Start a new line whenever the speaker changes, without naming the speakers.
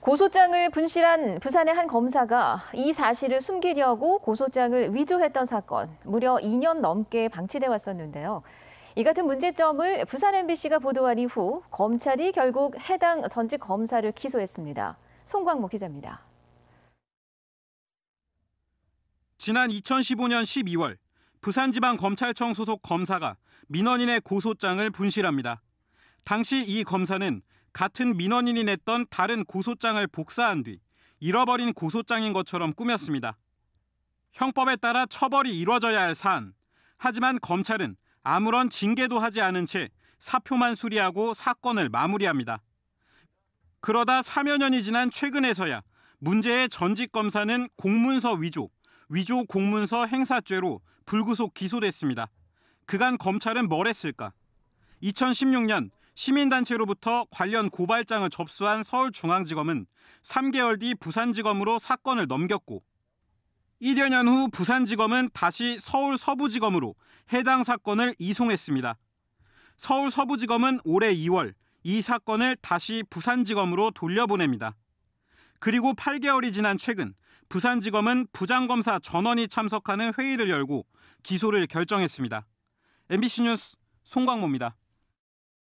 고소장을 분실한 부산의 한 검사가 이 사실을 숨기려고 고소장을 위조했던 사건 무려 2년 넘게 방치돼 왔었는데요. 이 같은 문제점을 부산 MBC가 보도한 이후 검찰이 결국 해당 전직 검사를 기소했습니다. 송광모 기자입니다.
지난 2015년 12월 부산지방검찰청 소속 검사가 민원인의 고소장을 분실합니다. 당시 이 검사는 같은 민원인이 냈던 다른 고소장을 복사한 뒤 잃어버린 고소장인 것처럼 꾸몄습니다. 형법에 따라 처벌이 이루어져야할 사안. 하지만 검찰은 아무런 징계도 하지 않은 채 사표만 수리하고 사건을 마무리합니다. 그러다 3여 년이 지난 최근에서야 문제의 전직 검사는 공문서 위조, 위조 공문서 행사죄로 불구속 기소됐습니다. 그간 검찰은 뭘 했을까? 2016년 시민단체로부터 관련 고발장을 접수한 서울중앙지검은 3개월 뒤 부산지검으로 사건을 넘겼고 1여 년후 부산지검은 다시 서울서부지검으로 해당 사건을 이송했습니다. 서울서부지검은 올해 2월 이 사건을 다시 부산지검으로 돌려보냅니다. 그리고 8개월이 지난 최근 부산지검은 부장검사 전원이 참석하는 회의를 열고 기소를 결정했습니다. MBC 뉴스 송광모입니다.